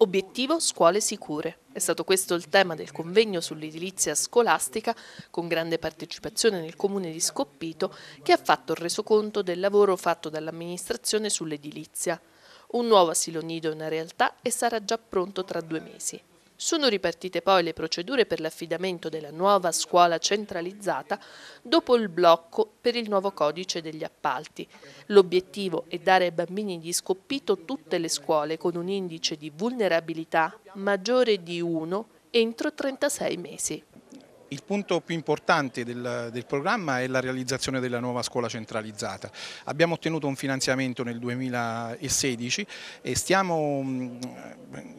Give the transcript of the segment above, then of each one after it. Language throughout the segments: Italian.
Obiettivo scuole sicure. È stato questo il tema del convegno sull'edilizia scolastica, con grande partecipazione nel comune di Scoppito, che ha fatto il resoconto del lavoro fatto dall'amministrazione sull'edilizia. Un nuovo asilo nido è una realtà e sarà già pronto tra due mesi. Sono ripartite poi le procedure per l'affidamento della nuova scuola centralizzata dopo il blocco per il nuovo codice degli appalti. L'obiettivo è dare ai bambini di Scoppito tutte le scuole con un indice di vulnerabilità maggiore di 1 entro 36 mesi. Il punto più importante del, del, programma è la realizzazione della nuova scuola centralizzata. Abbiamo ottenuto un finanziamento nel 2016 e stiamo, mm,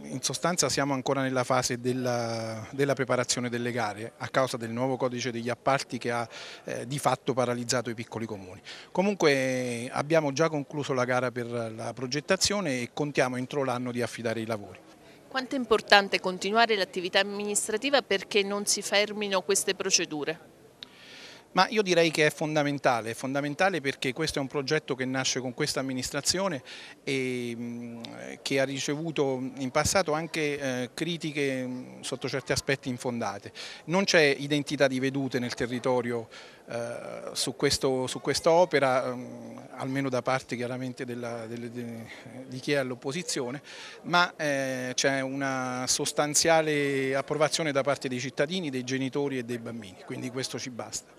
in sostanza siamo ancora nella fase della, della preparazione delle gare a causa del nuovo codice degli appalti che ha eh, di fatto paralizzato i piccoli comuni. Comunque abbiamo già concluso la gara per la progettazione e contiamo entro l'anno di affidare i lavori. Quanto è importante continuare l'attività amministrativa perché non si fermino queste procedure? Ma io direi che è fondamentale, è fondamentale perché questo è un progetto che nasce con questa amministrazione e mm, che ha ricevuto in passato anche eh, critiche mm, sotto certi aspetti infondate. Non c'è identità di vedute nel territorio eh, su, questo, su questa opera, mm, almeno da parte chiaramente della, delle, de, di chi è all'opposizione, ma eh, c'è una sostanziale approvazione da parte dei cittadini, dei genitori e dei bambini, quindi questo ci basta.